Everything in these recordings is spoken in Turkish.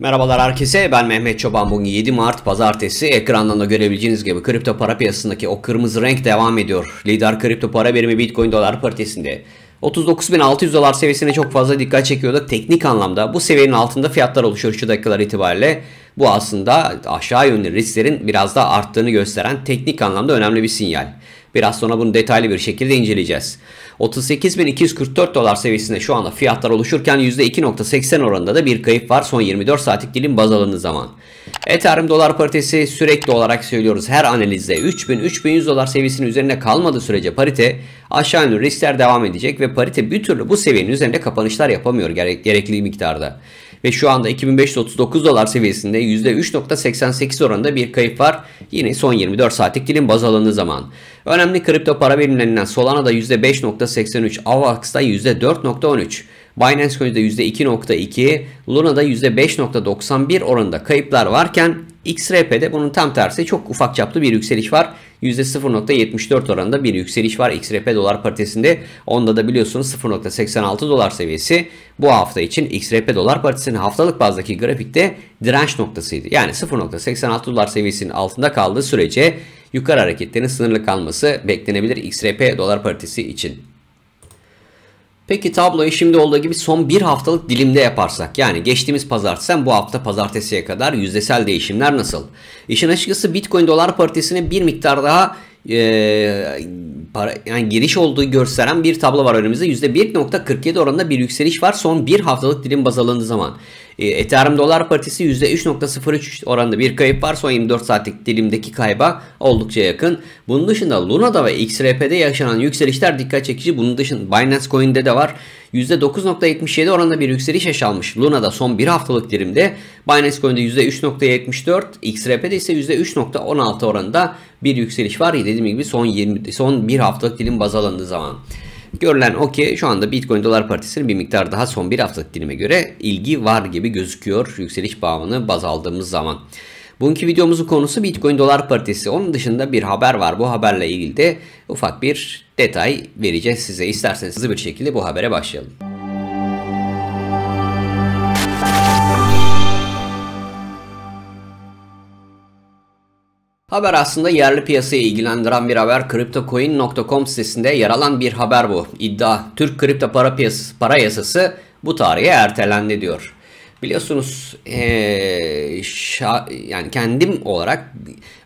Merhabalar herkese ben Mehmet Çoban bugün 7 Mart pazartesi ekrandan da görebileceğiniz gibi kripto para piyasasındaki o kırmızı renk devam ediyor. Lider kripto para birimi Bitcoin dolar paritesinde 39.600 dolar seviyesine çok fazla dikkat çekiyorduk teknik anlamda bu seviyenin altında fiyatlar oluşuyor şu dakikalar itibariyle. Bu aslında aşağı yönlü risklerin biraz daha arttığını gösteren teknik anlamda önemli bir sinyal. Biraz sonra bunu detaylı bir şekilde inceleyeceğiz. 38.244 dolar seviyesinde şu anda fiyatlar oluşurken %2.80 oranında da bir kayıp var son 24 saatlik dilim baz alındığı zaman. Ethereum dolar paritesi sürekli olarak söylüyoruz her analizde 3000-3100 dolar seviyesinin üzerine kalmadığı sürece parite aşağı yönlü riskler devam edecek ve parite bir türlü bu seviyenin üzerinde kapanışlar yapamıyor gerekli miktarda ve şu anda 2539 dolar seviyesinde %3.88 oranında bir kayıp var. Yine son 24 saatlik dilim baz alındığı zaman. Önemli kripto para birimlerinden Solana'da %5.83, AVAX'da %4.13. Binance Coin'de %2.2, Luna'da %5.91 oranında kayıplar varken XRP'de bunun tam tersi çok ufak çaplı bir yükseliş var. %0.74 oranında bir yükseliş var XRP dolar paritesinde. Onda da biliyorsunuz 0.86 dolar seviyesi bu hafta için XRP dolar paritesinin haftalık bazdaki grafikte direnç noktasıydı. Yani 0.86 dolar seviyesinin altında kaldığı sürece yukarı hareketlerin sınırlı kalması beklenebilir XRP dolar paritesi için. Peki tabloyu şimdi olduğu gibi son bir haftalık dilimde yaparsak yani geçtiğimiz pazartesi bu hafta pazartesiye kadar yüzdesel değişimler nasıl? İşin açıkçası Bitcoin dolar paritesine bir miktar daha e, para, yani giriş olduğu gösteren bir tablo var önümüzde. %1.47 oranında bir yükseliş var son bir haftalık dilim baz alındığı zaman. E, Ethereum Dolar Partisi %3.03 oranında bir kayıp var. Son 24 saatlik dilimdeki kayba oldukça yakın. Bunun dışında Luna'da ve XRP'de yaşanan yükselişler dikkat çekici. Bunun dışında Binance Coin'de de var. %9.77 oranında bir yükseliş yaşanmış. Luna'da son bir haftalık dilimde Binance Coin'de %3.74, XRP'de ise %3.16 oranında bir yükseliş var. Dediğim gibi son 20 son bir haftalık dilim baz alındığı zaman. Görülen o ki şu anda Bitcoin Dolar Partisi'nin bir miktar daha son bir haftalık dilime göre ilgi var gibi gözüküyor yükseliş bağımını baz aldığımız zaman. Bugünkü videomuzun konusu Bitcoin Dolar Paritesi. Onun dışında bir haber var. Bu haberle ilgili de ufak bir detay vereceğiz size. İsterseniz hızlı bir şekilde bu habere başlayalım. Haber aslında yerli piyasayı ilgilendiren bir haber. CryptoCoin.com sitesinde yer alan bir haber bu. İddia Türk kripto para piyasası para yasası bu tarihe ertelendi diyor. Biliyorsunuz ee, şa, yani kendim olarak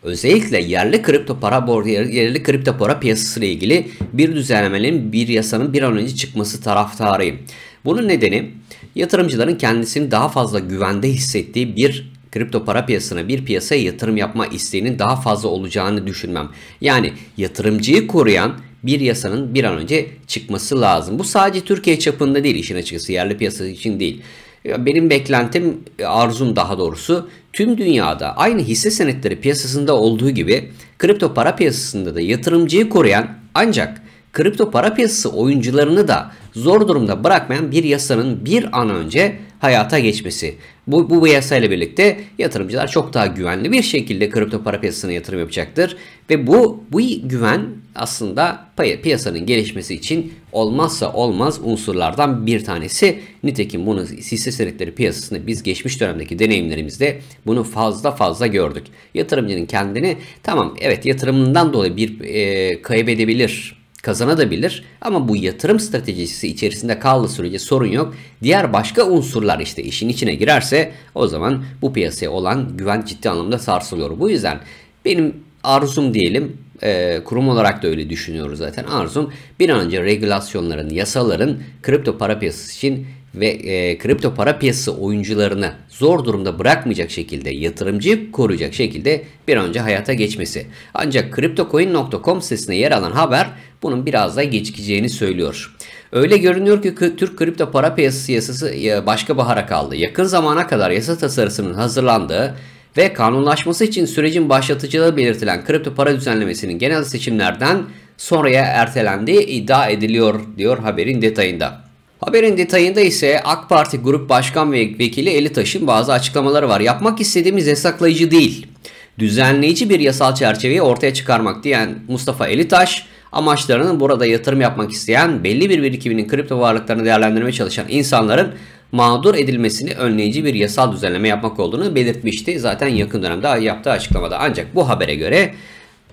özellikle yerli kripto para borcu yerli kripto para piyasası ile ilgili bir düzenlemenin bir yasanın bir an önce çıkması taraftarıyım. Bunun nedeni yatırımcıların kendisini daha fazla güvende hissettiği bir kripto para piyasasına bir piyasaya yatırım yapma isteğinin daha fazla olacağını düşünmem. Yani yatırımcıyı koruyan bir yasanın bir an önce çıkması lazım. Bu sadece Türkiye çapında değil işin açıkçası yerli piyasası için değil. Benim beklentim, arzum daha doğrusu tüm dünyada aynı hisse senetleri piyasasında olduğu gibi kripto para piyasasında da yatırımcıyı koruyan ancak kripto para piyasası oyuncularını da zor durumda bırakmayan bir yasanın bir an önce hayata geçmesi. Bu, bu yasayla birlikte yatırımcılar çok daha güvenli bir şekilde kripto para piyasasına yatırım yapacaktır. Ve bu, bu güven aslında piyasanın gelişmesi için olmazsa olmaz unsurlardan bir tanesi. Nitekim bunu hisse senetleri piyasasında biz geçmiş dönemdeki deneyimlerimizde bunu fazla fazla gördük. Yatırımcının kendini tamam evet yatırımından dolayı bir e, kaybedebilir kazanabilir. Ama bu yatırım stratejisi içerisinde kaldığı sürece sorun yok. Diğer başka unsurlar işte işin içine girerse o zaman bu piyasaya olan güven ciddi anlamda sarsılıyor. Bu yüzden benim arzum diyelim e, kurum olarak da öyle düşünüyoruz zaten. Arzum bir an önce regülasyonların, yasaların kripto para piyasası için ve e, kripto para piyasası oyuncularını zor durumda bırakmayacak şekilde yatırımcıyı koruyacak şekilde bir önce hayata geçmesi. Ancak CryptoCoin.com sitesine yer alan haber bunun biraz da gecikeceğini söylüyor. Öyle görünüyor ki Türk kripto para piyasası yasası başka bahara kaldı. Yakın zamana kadar yasa tasarısının hazırlandığı ve kanunlaşması için sürecin başlatıcılığı belirtilen kripto para düzenlemesinin genel seçimlerden sonraya ertelendiği iddia ediliyor diyor haberin detayında. Haberin detayında ise AK Parti Grup Başkan ve Vekili Elitaş'ın bazı açıklamaları var. Yapmak istediğimiz yasaklayıcı değil, düzenleyici bir yasal çerçeveyi ortaya çıkarmak diyen Mustafa Elitaş, amaçlarının burada yatırım yapmak isteyen, belli bir birikiminin kripto varlıklarını değerlendirmeye çalışan insanların mağdur edilmesini önleyici bir yasal düzenleme yapmak olduğunu belirtmişti. Zaten yakın dönemde yaptığı açıklamada. Ancak bu habere göre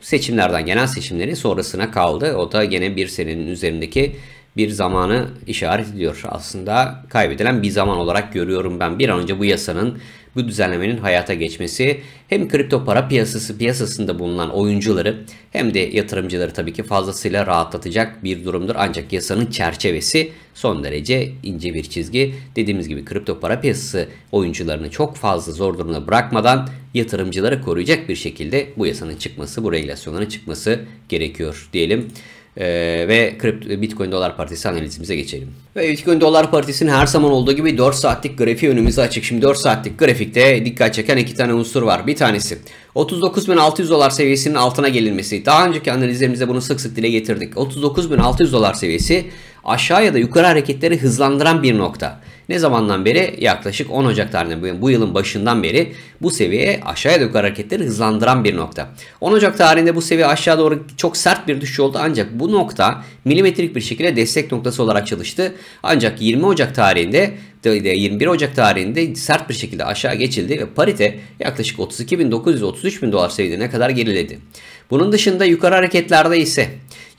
seçimlerden genel seçimlerin sonrasına kaldı. O da gene bir senenin üzerindeki bir zamanı işaret ediyor. Aslında kaybedilen bir zaman olarak görüyorum ben. Bir an önce bu yasanın, bu düzenlemenin hayata geçmesi hem kripto para piyasası piyasasında bulunan oyuncuları hem de yatırımcıları tabii ki fazlasıyla rahatlatacak bir durumdur. Ancak yasanın çerçevesi son derece ince bir çizgi. Dediğimiz gibi kripto para piyasası oyuncularını çok fazla zor durumda bırakmadan yatırımcıları koruyacak bir şekilde bu yasanın çıkması, bu regülasyonların çıkması gerekiyor diyelim. Ee, ve kripto, Bitcoin Dolar Partisi analizimize geçelim. Ve Bitcoin Dolar Partisi'nin her zaman olduğu gibi 4 saatlik grafiği önümüze açık. Şimdi 4 saatlik grafikte dikkat çeken iki tane unsur var. Bir tanesi 39.600 dolar seviyesinin altına gelinmesi. Daha önceki analizlerimizde bunu sık sık dile getirdik. 39.600 dolar seviyesi aşağı ya da yukarı hareketleri hızlandıran bir nokta. Ne zamandan beri? Yaklaşık 10 Ocak tarihinde bu yılın başından beri bu seviye aşağıya doğru hareketleri hızlandıran bir nokta. 10 Ocak tarihinde bu seviye aşağı doğru çok sert bir düşüş oldu ancak bu nokta milimetrik bir şekilde destek noktası olarak çalıştı. Ancak 20 Ocak tarihinde 21 Ocak tarihinde sert bir şekilde aşağı geçildi ve parite yaklaşık 32.900-33.000 dolar seviyelerine kadar geriledi. Bunun dışında yukarı hareketlerde ise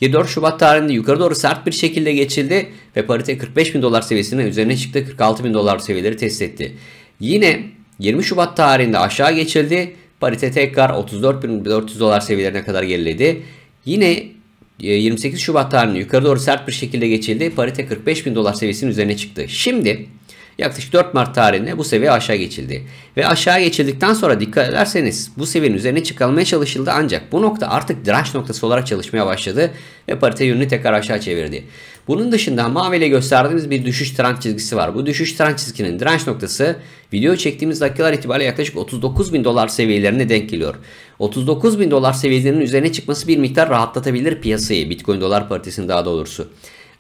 24 Şubat tarihinde yukarı doğru sert bir şekilde geçildi ve parite 45 bin dolar seviyesinin üzerine çıktı 46 bin dolar seviyeleri test etti. Yine 20 Şubat tarihinde aşağı geçildi. Parite tekrar 34.400 dolar seviyelerine kadar geriledi. Yine 28 e, Şubat tarihinde yukarı doğru sert bir şekilde geçildi. Parite 45 bin dolar seviyesinin üzerine çıktı. Şimdi Yaklaşık 4 Mart tarihinde bu seviye aşağı geçildi. Ve aşağı geçildikten sonra dikkat ederseniz bu seviyenin üzerine çıkılmaya çalışıldı ancak bu nokta artık direnç noktası olarak çalışmaya başladı ve parite yönünü tekrar aşağı çevirdi. Bunun dışında maviyle gösterdiğimiz bir düşüş trend çizgisi var. Bu düşüş trend çizginin direnç noktası video çektiğimiz dakikalar itibariyle yaklaşık 39 bin dolar seviyelerine denk geliyor. 39 bin dolar seviyelerinin üzerine çıkması bir miktar rahatlatabilir piyasayı. Bitcoin dolar paritesinin daha doğrusu. Da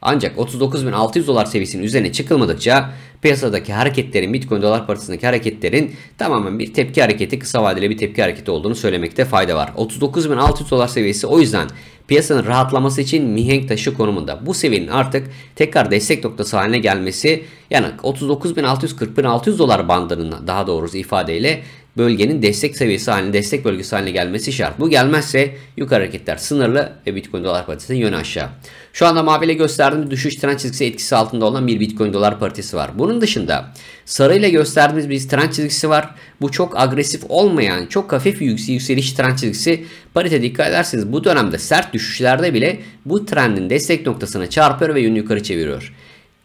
ancak 39.600 dolar seviyesinin üzerine çıkılmadıkça piyasadaki hareketlerin Bitcoin dolar parasındaki hareketlerin tamamen bir tepki hareketi kısa vadeli bir tepki hareketi olduğunu söylemekte fayda var. 39.600 dolar seviyesi o yüzden piyasanın rahatlaması için mihenk taşı konumunda. Bu seviyenin artık tekrar destek noktası haline gelmesi yani 39.640.600 dolar bandının daha doğrusu ifadeyle bölgenin destek seviyesi haline, destek bölgesi haline gelmesi şart. Bu gelmezse yukarı hareketler sınırlı ve Bitcoin dolar paritesinin yönü aşağı. Şu anda maviyle gösterdiğimiz düşüş trend çizgisi etkisi altında olan bir Bitcoin dolar paritesi var. Bunun dışında sarıyla gösterdiğimiz bir trend çizgisi var. Bu çok agresif olmayan, çok hafif yükseliş trend çizgisi. Parite dikkat ederseniz bu dönemde sert düşüşlerde bile bu trendin destek noktasına çarpıyor ve yönü yukarı çeviriyor.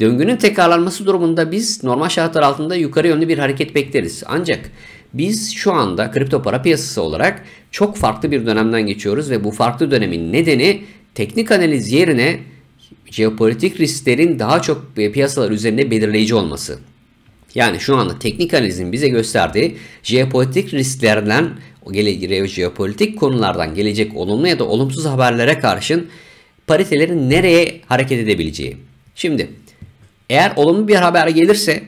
Döngünün tekrarlanması durumunda biz normal şartlar altında yukarı yönlü bir hareket bekleriz. Ancak biz şu anda kripto para piyasası olarak çok farklı bir dönemden geçiyoruz ve bu farklı dönemin nedeni teknik analiz yerine jeopolitik risklerin daha çok piyasalar üzerinde belirleyici olması. Yani şu anda teknik analizin bize gösterdiği jeopolitik risklerden, gelecek jeopolitik konulardan gelecek olumlu ya da olumsuz haberlere karşın paritelerin nereye hareket edebileceği. Şimdi eğer olumlu bir haber gelirse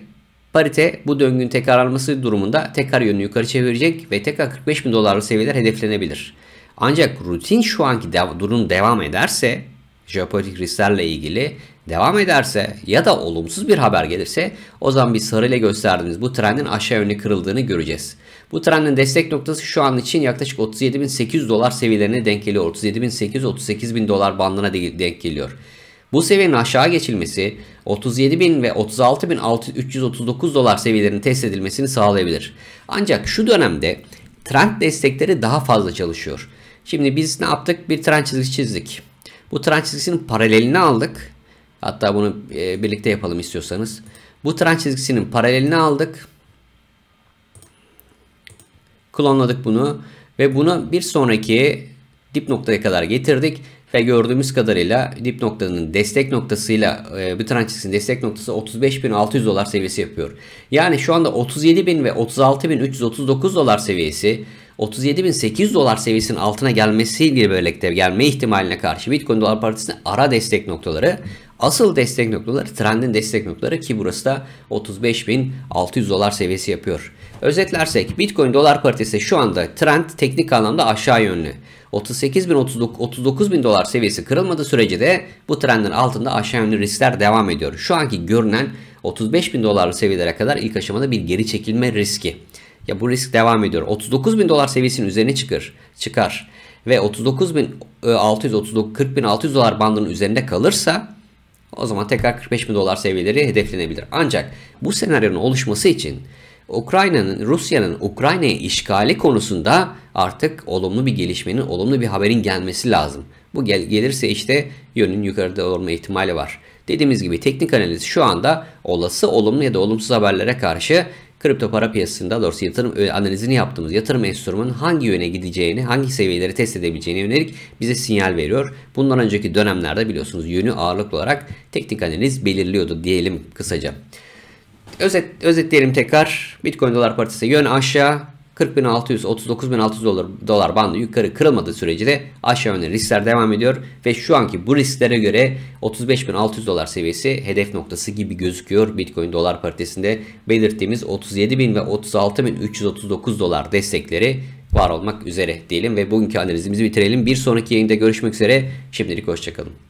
Parite bu döngünün tekrarlanması durumunda tekrar yönünü yukarı çevirecek ve tekrar 45 bin dolarlı seviyeler hedeflenebilir. Ancak rutin şu anki dev durum devam ederse, jeopolitik risklerle ilgili devam ederse ya da olumsuz bir haber gelirse o zaman bir ile gösterdiğimiz bu trendin aşağı yönlü kırıldığını göreceğiz. Bu trendin destek noktası şu an için yaklaşık 37.800 dolar seviyelerine denk geliyor. 37.800-38.000 dolar bandına denk geliyor. Bu seviyenin aşağı geçilmesi 37.000 ve 36.339 dolar seviyelerinin test edilmesini sağlayabilir. Ancak şu dönemde trend destekleri daha fazla çalışıyor. Şimdi biz ne yaptık? Bir trend çizgisi çizdik. Bu trend çizgisinin paralelini aldık. Hatta bunu e, birlikte yapalım istiyorsanız. Bu trend çizgisinin paralelini aldık. Klonladık bunu ve bunu bir sonraki dip noktaya kadar getirdik ve gördüğümüz kadarıyla dip noktanın destek noktasıyla e, bir transaksin destek noktası 35.600 dolar seviyesi yapıyor. Yani şu anda 37.000 ve 36.339 dolar seviyesi 37.800 dolar seviyesinin altına gelmesi gelmesiyle birlikte gelme ihtimaline karşı Bitcoin Dolar Partisi'nin ara destek noktaları asıl destek noktaları trendin destek noktaları ki burası da 35.600 dolar seviyesi yapıyor. Özetlersek Bitcoin Dolar Partisi şu anda trend teknik anlamda aşağı yönlü. 38 bin 39, bin dolar seviyesi kırılmadığı sürece de bu trendin altında aşağı yönlü riskler devam ediyor. Şu anki görünen 35 bin dolarlık seviyelere kadar ilk aşamada bir geri çekilme riski. Ya bu risk devam ediyor. 39 bin dolar seviyesinin üzerine çıkar. Çıkar ve 39 bin 639 40 bin 600 dolar bandının üzerinde kalırsa o zaman tekrar 45 bin dolar seviyeleri hedeflenebilir. Ancak bu senaryonun oluşması için Ukrayna'nın Rusya'nın Ukrayna'ya işgali konusunda artık olumlu bir gelişmenin, olumlu bir haberin gelmesi lazım. Bu gel gelirse işte yönün yukarıda olma ihtimali var. Dediğimiz gibi teknik analiz şu anda olası olumlu ya da olumsuz haberlere karşı kripto para piyasasında doğrusu yatırım e, analizini yaptığımız yatırım enstrümanın hangi yöne gideceğini, hangi seviyeleri test edebileceğine yönelik bize sinyal veriyor. Bundan önceki dönemlerde biliyorsunuz yönü ağırlıklı olarak teknik analiz belirliyordu diyelim kısaca. Özet, özetleyelim tekrar. Bitcoin dolar paritesi yön aşağı. 40.600-39.600 dolar, dolar bandı yukarı kırılmadığı sürece de aşağı yönlü riskler devam ediyor. Ve şu anki bu risklere göre 35.600 dolar seviyesi hedef noktası gibi gözüküyor. Bitcoin dolar paritesinde belirttiğimiz 37.000 ve 36.339 dolar destekleri var olmak üzere diyelim ve bugünkü analizimizi bitirelim. Bir sonraki yayında görüşmek üzere. Şimdilik hoşçakalın.